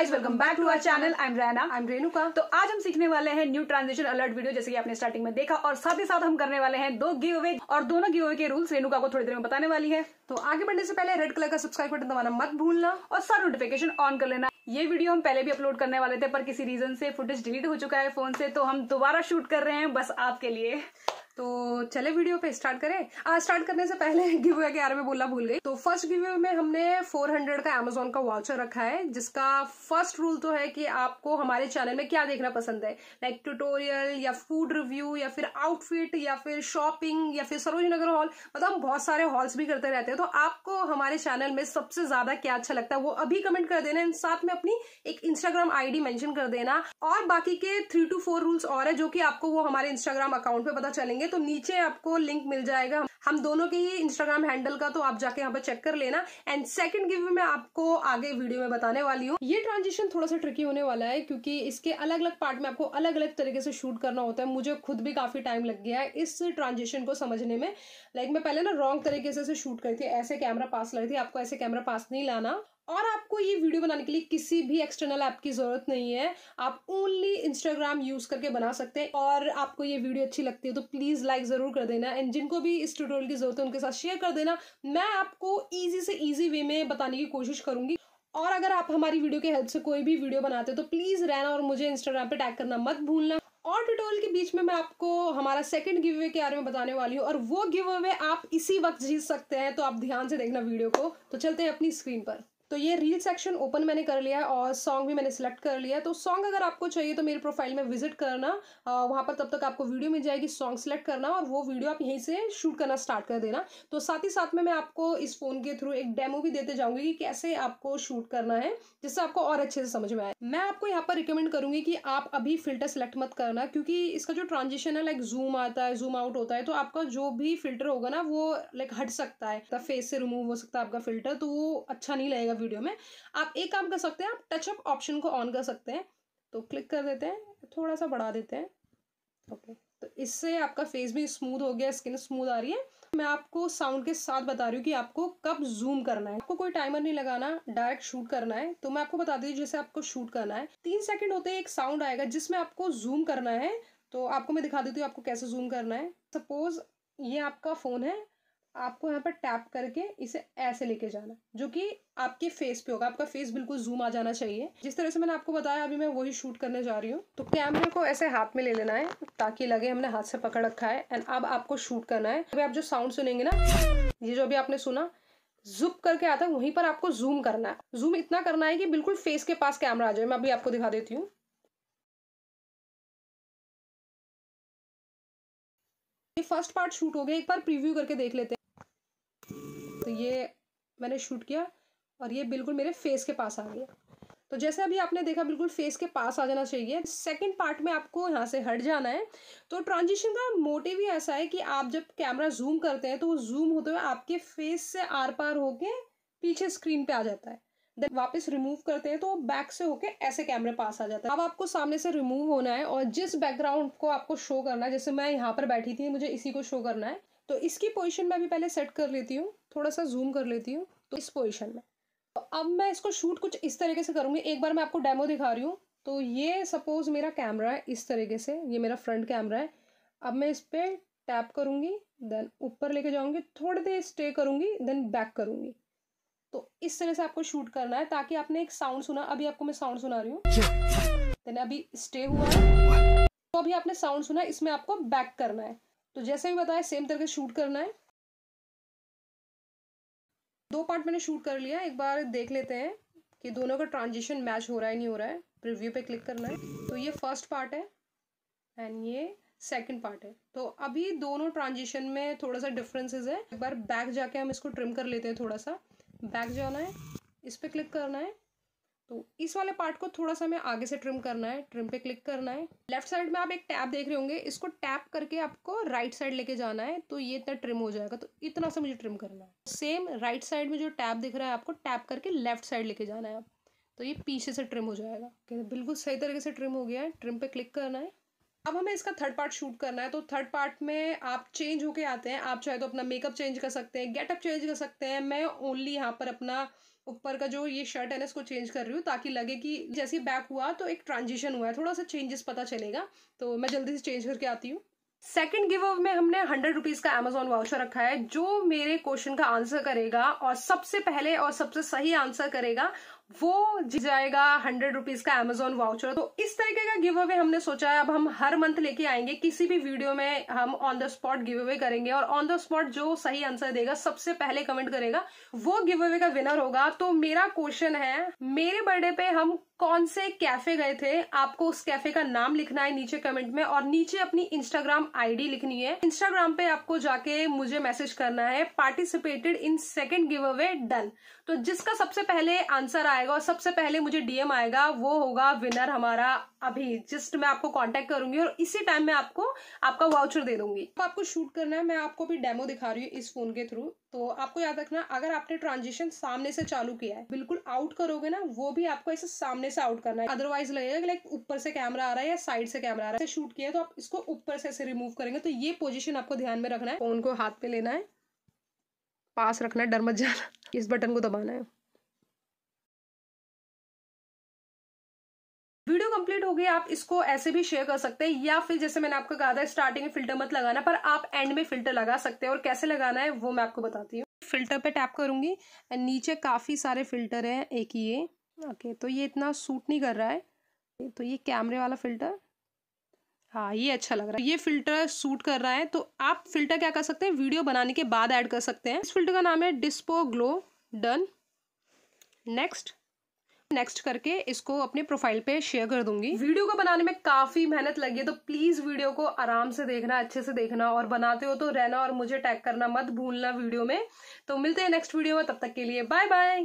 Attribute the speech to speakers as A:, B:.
A: guys welcome back to our channel I am Raina I am Renuka तो आज हम सीखने वाले हैं न्यू ट्रांजिशन अलर्ट वीडियो जैसे कि आपने स्टार्टिंग में देखा और साथ ही साथ हम करने वाले हैं दो गिव अवे और दोनों गिव अवे के रूल्स रेनुका को थोड़ी देर में बताने वाली है तो आगे बढ़ने से पहले रेड कलर का सब्सक्राइब बटन दबाना मत भूलना और सारा नोटिफिकेशन ऑन कर लेना ये वीडियो हम पहले भी अपलोड करने वाले थे पर किसी रीजन से फुटेज डिलीट हो चुका है फोन से तो हम दोबारा शूट कर रहे हैं बस आपके लिए तो चले वीडियो पे स्टार्ट करें आ, स्टार्ट करने से पहले गिव के बारे में बोलना भूल गई तो फर्स्ट गिव में हमने 400 का एमेजोन का वाउचर रखा है जिसका फर्स्ट रूल तो है कि आपको हमारे चैनल में क्या देखना पसंद है लाइक ट्यूटोरियल या फूड रिव्यू या फिर आउटफिट या फिर शॉपिंग या फिर सरोज नगर हॉल मतलब हम बहुत सारे हॉल्स भी करते रहते हैं तो आपको हमारे चैनल में सबसे ज्यादा क्या अच्छा लगता है वो अभी कमेंट कर देना साथ में अपनी एक इंस्टाग्राम आईडी मेंशन कर देना और बाकी के थ्री टू फोर रूल्स और है जो कि आपको वो हमारे इंस्टाग्राम अकाउंट पे पता चलेंगे करेंगे तो नीचे आपको लिंक मिल जाएगा हम दोनों के ही इंस्टाग्राम हैंडल का तो आप जाके यहाँ पर चेक कर लेना एंड सेकंड गिव मैं आपको आगे वीडियो में बताने वाली हूँ ये ट्रांजिशन थोड़ा सा ट्रिकी होने वाला है क्योंकि इसके अलग अलग पार्ट में आपको अलग अलग तरीके से शूट करना होता है मुझे खुद भी काफी टाइम लग गया है इस ट्रांजिशन को समझने में लाइक मैं पहले ना रॉन्ग तरीके से शूट करी थी ऐसे कैमरा पास लाई थी आपको ऐसे कैमरा पास नहीं लाना और आपको ये भी बनाने के लिए किसी भी एक्सटर्नल ऐप की ज़रूरत नहीं है आप ओनली इंस्टाग्राम यूज़ करके बना सकते हैं और आपको ये वीडियो अच्छी लगती है तो प्लीज़ लाइक ज़रूर कर देना एंड जिनको भी इस ट्यूटोरियल की ज़रूरत है उनके साथ शेयर कर देना मैं आपको ईजी से ईजी वे में बताने की कोशिश करूंगी और अगर आप हमारी वीडियो के हेल्प से कोई भी वीडियो बनाते हो तो प्लीज़ रहना और मुझे इंस्टाग्राम पे टैग करना मत भूलना और ट्यूटोरियल के बीच में मैं आपको हमारा सेकंड गिव अवे के बारे में बताने वाली हूँ और वो गिव अवे आप इसी वक्त जीत सकते हैं तो आप ध्यान से देखना वीडियो को तो चलते हैं अपनी स्क्रीन पर तो ये रील सेक्शन ओपन मैंने कर लिया और सॉन्ग भी मैंने सेलेक्ट कर लिया तो सॉन्ग अगर आपको चाहिए तो मेरे प्रोफाइल में विजिट करना वहाँ पर तब तक आपको वीडियो मिल जाएगी सॉन्ग सेलेक्ट करना और वो वीडियो आप यहीं से शूट करना स्टार्ट कर देना तो साथ ही साथ में मैं आपको इस फ़ोन के थ्रू एक डेमो भी देते जाऊँगी कि कैसे आपको शूट करना है जिससे आपको और अच्छे से समझ में आए मैं आपको यहाँ पर रिकमेंड करूँगी कि आप अभी फिल्टर सेलेक्ट मत करना क्योंकि इसका जो ट्रांजिशन है लाइक जूम आता है जूम आउट होता है तो आपका जो भी फिल्टर होगा ना वो लाइक हट सकता है फेस से रिमूव हो सकता है आपका फिल्टर तो वो अच्छा नहीं लगेगा वीडियो में आप एक काम कर सकते हैं आप टचअप ऑप्शन को ऑन कर सकते हैं तो क्लिक कर देते हैं थोड़ा सा बढ़ा देते हैं ओके तो इससे आपका फेस भी स्मूथ हो गया स्किन स्मूथ आ रही है मैं आपको साउंड के साथ बता रही हूँ कि आपको कब जूम करना है आपको कोई टाइमर नहीं लगाना डायरेक्ट शूट करना है तो मैं आपको बता दी जैसे आपको शूट करना है तीन सेकंड होते ही एक साउंड आएगा जिसमें आपको जूम करना है तो आपको मैं दिखा देती हूँ आपको कैसे जूम करना है सपोज ये आपका फ़ोन है आपको यहाँ पर टैप करके इसे ऐसे लेके जाना जो कि आपके फेस पे होगा आपका फेस बिल्कुल जूम आ जाना चाहिए जिस तरह से मैंने आपको बताया अभी मैं वही शूट करने जा रही हूँ तो कैमरे को ऐसे हाथ में ले लेना है ताकि लगे हमने हाथ से पकड़ रखा है एंड अब आपको शूट करना है अभी तो आप जो साउंड सुनेंगे ना ये जो अभी आपने सुना जूप करके आता है वहीं पर आपको जूम करना है जूम इतना करना है कि बिल्कुल फेस के पास कैमरा आ जाए मैं अभी आपको दिखा देती हूँ ये फर्स्ट पार्ट शूट हो गया एक बार प्रीव्यू करके देख लेते हैं तो ये मैंने शूट किया और ये बिल्कुल मेरे फेस के पास आ गया तो जैसे अभी आपने देखा बिल्कुल फेस के पास आ जाना चाहिए सेकंड पार्ट में आपको यहाँ से हट जाना है तो ट्रांजिशन का मोटिव ही ऐसा है कि आप जब कैमरा जूम करते हैं तो वो जूम होते हुए आपके फेस से आर पार होके पीछे स्क्रीन पे आ जाता है देन वापस रिमूव करते हैं तो बैक से होके ऐसे कैमरे पास आ जाता है अब आपको सामने से रिमूव होना है और जिस बैकग्राउंड को आपको शो करना है जैसे मैं यहाँ पर बैठी थी मुझे इसी को शो करना है तो इसकी पोजिशन मैं अभी पहले सेट कर लेती हूँ थोड़ा सा जूम कर लेती हूँ तो इस पोजिशन में तो अब मैं इसको शूट कुछ इस तरीके से करूँगी एक बार मैं आपको डेमो दिखा रही हूँ तो ये सपोज़ मेरा कैमरा है इस तरीके से ये मेरा फ्रंट कैमरा है अब मैं इस पर टैप करूँगी देन ऊपर लेके जाऊँगी थोड़ी देर स्टे करूँगी देन बैक करूँगी तो इस तरह से आपको शूट करना है ताकि आपने एक साउंड सुना अभी आपको मैं साउंड सुना रही हूँ देन अभी स्टे हुआ है तो अभी आपने साउंड सुना इसमें आपको बैक करना है तो जैसे भी बताया सेम तरह शूट करना है दो पार्ट मैंने शूट कर लिया एक बार देख लेते हैं कि दोनों का ट्रांजिशन मैच हो रहा है नहीं हो रहा है प्रिव्यू पे क्लिक करना है तो ये फर्स्ट पार्ट है एंड ये सेकंड पार्ट है तो अभी दोनों ट्रांजिशन में थोड़ा सा डिफरेंसेस है एक बार बैक जाके हम इसको ट्रिम कर लेते हैं थोड़ा सा बैक जाना है इस पर क्लिक करना है तो इस वाले पार्ट को थोड़ा सा हमें आगे से ट्रिम करना है ट्रिम पे क्लिक करना है लेफ्ट साइड में आप एक टैप देख रहे होंगे इसको टैप करके आपको राइट साइड लेके जाना है तो ये इतना ट्रिम हो जाएगा तो इतना सा मुझे ट्रिम करना है सेम राइट साइड में जो टैप दिख रहा है आपको टैप करके लेफ्ट साइड लेके जाना है आप तो ये पीछे से ट्रिम हो जाएगा okay, बिल्कुल सही तरीके से ट्रिम हो गया है ट्रिम पे क्लिक करना है अब हमें इसका थर्ड पार्ट शूट करना है तो थर्ड पार्ट में आप चेंज होके आते हैं आप चाहे तो अपना मेकअप चेंज कर सकते हैं गेटअप चेंज कर सकते हैं मैं ओनली यहाँ पर अपना ऊपर का जो ये शर्ट है ना इसको चेंज कर रही हूँ ताकि लगे कि जैसे बैक हुआ तो एक ट्रांजिशन हुआ है थोड़ा सा चेंजेस पता चलेगा तो मैं जल्दी से चेंज करके आती हूँ सेकेंड गिव अव में हमने हंड्रेड रुपीज का अमेजोन वाउचर रखा है जो मेरे क्वेश्चन का आंसर करेगा और सबसे पहले और सबसे सही आंसर करेगा वो जी जाएगा हंड्रेड रुपीज का एमेजोन वाउचर तो इस तरीके का गिव अवे हमने सोचा है अब हम हर मंथ लेके आएंगे किसी भी वीडियो में हम on the spot give away करेंगे और ऑन द स्पॉट जो सही आंसर देगा सबसे पहले कमेंट करेगा वो गिव अवे का विनर होगा तो मेरा क्वेश्चन है मेरे बर्थडे पे हम कौन से कैफे गए थे आपको उस कैफे का नाम लिखना है नीचे कमेंट में और नीचे अपनी इंस्टाग्राम आईडी लिखनी है इंस्टाग्राम पे आपको जाके मुझे मैसेज करना है participated in second give away done तो जिसका सबसे पहले आंसर आया आएगा और सबसे पहले मुझे डीएम आएगा वो होगा विनर हमारा अभी जस्ट मैं आपको कांटेक्ट करूंगी और इसी टाइम मैं आपको आपका वाउचर दे दूंगी तो आपको शूट करना है मैं आपको भी डेमो दिखा रही हूँ इस फोन के थ्रू तो आपको याद रखना अगर आपने ट्रांजिशन सामने से चालू किया है बिल्कुल आउट करोगे ना वो भी आपको ऐसे सामने से आउट करना है अदरवाइज लगेगा लाइक ऊपर से कैमरा आ रहा है या साइड से कैमरा आ रहा है शूट किया है तो आप इसको ऊपर से ऐसे रिमूव करेंगे तो ये पोजिशन आपको ध्यान में रखना है फोन को हाथ पे लेना है पास रखना है डर मत जाना इस बटन को दबाना है होगी आप इसको ऐसे भी शेयर कर सकते हैं या फिर जैसे मैंने आपको कहा था स्टार्टिंग में फिल्टर मत लगाना पर आप एंड में फिल्टर लगा सकते हैं और कैसे लगाना है वो मैं आपको बताती हूँ फिल्टर पे टैप करूंगी नीचे काफ़ी सारे फिल्टर हैं एक ये ओके तो ये इतना सूट नहीं कर रहा है तो ये कैमरे वाला फिल्टर हाँ ये अच्छा लग रहा है ये फिल्टर सूट कर रहा है तो आप फिल्टर क्या कर सकते हैं वीडियो बनाने के बाद ऐड कर सकते हैं इस फिल्टर का नाम है Dispo glow done next next करके इसको अपने प्रोफाइल पे शेयर कर दूंगी वीडियो को बनाने में काफी मेहनत लगी है तो प्लीज वीडियो को आराम से देखना अच्छे से देखना और बनाते हो तो रहना और मुझे टैग करना मत भूलना वीडियो में तो मिलते हैं नेक्स्ट वीडियो में तब तक के लिए बाय बाय